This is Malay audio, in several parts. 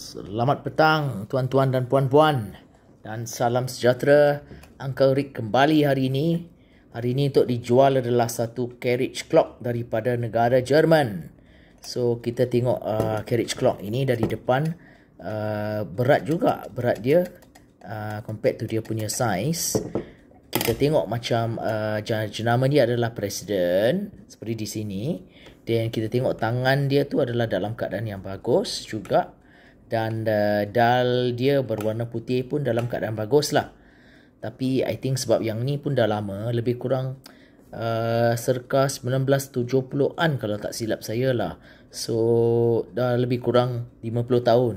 Selamat petang tuan-tuan dan puan-puan dan salam sejahtera. Uncle Rick kembali hari ini. Hari ini untuk dijual adalah satu carriage clock daripada negara Jerman. So kita tengok uh, carriage clock ini dari depan uh, berat juga berat dia uh, compared to dia punya size. Kita tengok macam uh, jenama dia adalah presiden seperti di sini. Dan kita tengok tangan dia tu adalah dalam keadaan yang bagus juga dan uh, dal dia berwarna putih pun dalam keadaan bagus lah tapi I think sebab yang ni pun dah lama lebih kurang uh, serka 1970-an kalau tak silap saya lah so dah lebih kurang 50 tahun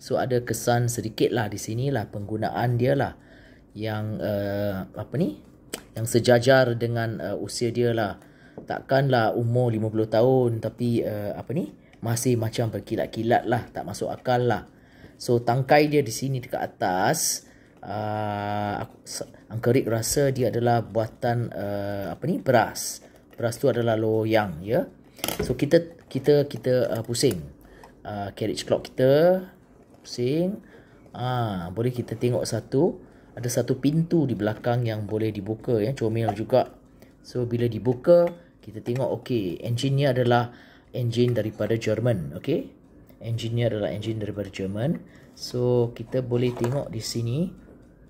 so ada kesan sedikit lah di sini lah penggunaan dia lah yang uh, apa ni yang sejajar dengan uh, usia dia lah takkanlah umur 50 tahun tapi uh, apa ni masih macam berkilat-kilat lah tak masuk akal lah so tangkai dia di sini dekat atas uh, Uncle Rick rasa dia adalah buatan uh, apa ni beras beras tu adalah loyang ya yeah? so kita kita kita uh, pusing uh, carriage clock kita pusing ah uh, boleh kita tengok satu ada satu pintu di belakang yang boleh dibuka ya yeah? comel juga so bila dibuka kita tengok okey engine ni adalah engine daripada Jerman okay? engine adalah engine daripada Jerman so kita boleh tengok di sini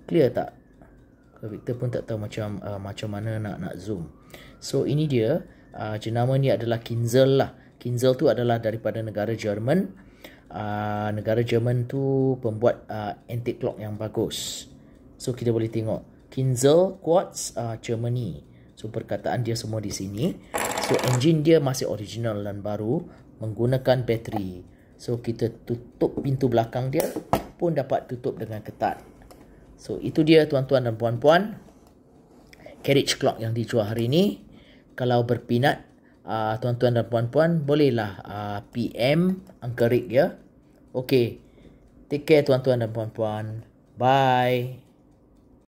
clear tak Kalau Victor pun tak tahu macam uh, macam mana nak nak zoom so ini dia uh, jenama ni adalah Kinzel lah Kinzel tu adalah daripada negara Jerman uh, negara Jerman tu pembuat uh, anti clock yang bagus so kita boleh tengok Kinzel Quartz uh, Germany so perkataan dia semua di sini So engine dia masih original dan baru menggunakan bateri. So kita tutup pintu belakang dia pun dapat tutup dengan ketat. So itu dia tuan-tuan dan puan-puan. Carriage clock yang dijual hari ini. Kalau berpinat ah, tuan-tuan uh, dan puan-puan bolehlah uh, ah, PM Uncle ya. Okay. Take care tuan-tuan dan puan-puan. Bye.